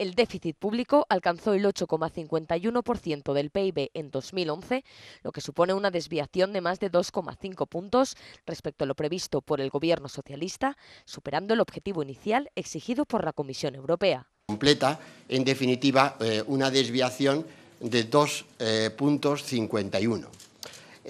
el déficit público alcanzó el 8,51% del PIB en 2011, lo que supone una desviación de más de 2,5 puntos respecto a lo previsto por el gobierno socialista, superando el objetivo inicial exigido por la Comisión Europea. Completa, en definitiva, eh, una desviación de 2,51. Eh,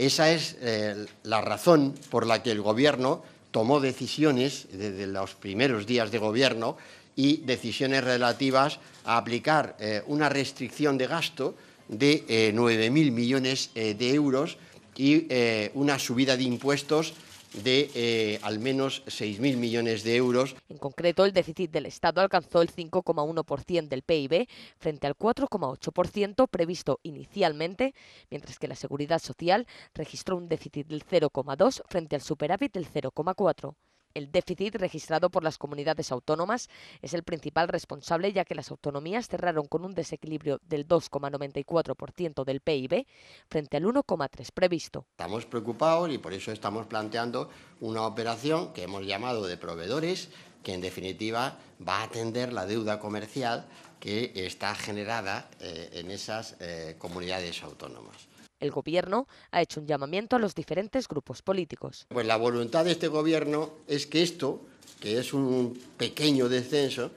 Esa es eh, la razón por la que el gobierno tomó decisiones desde los primeros días de gobierno y decisiones relativas a aplicar eh, una restricción de gasto de 9.000 eh, millones eh, de euros y una subida de impuestos de eh, al menos 6.000 millones de euros. En concreto, el déficit del Estado alcanzó el 5,1% del PIB frente al 4,8% previsto inicialmente, mientras que la Seguridad Social registró un déficit del 0,2% frente al superávit del 0,4%. El déficit registrado por las comunidades autónomas es el principal responsable ya que las autonomías cerraron con un desequilibrio del 2,94% del PIB frente al 1,3 previsto. Estamos preocupados y por eso estamos planteando una operación que hemos llamado de proveedores que en definitiva va a atender la deuda comercial que está generada eh, en esas eh, comunidades autónomas. El Gobierno ha hecho un llamamiento a los diferentes grupos políticos. Pues la voluntad de este Gobierno es que esto, que es un pequeño descenso,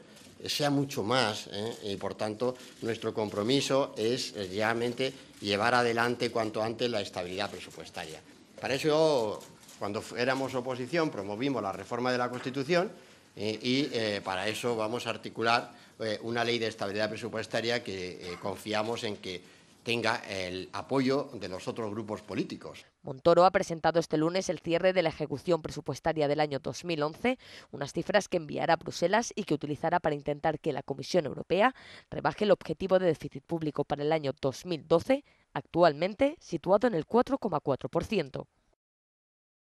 sea mucho más ¿eh? y por tanto nuestro compromiso es eh, realmente llevar adelante cuanto antes la estabilidad presupuestaria. Para eso cuando éramos oposición promovimos la reforma de la Constitución eh, y para eso vamos a articular una ley de estabilidad presupuestaria que confiamos en que tenga el apoyo de los otros grupos políticos. Montoro ha presentado este lunes el cierre de la ejecución presupuestaria del año 2011, unas cifras que enviará a Bruselas y que utilizará para intentar que la Comisión Europea rebaje el objetivo de déficit público para el año 2012, actualmente situado en el 4,4%.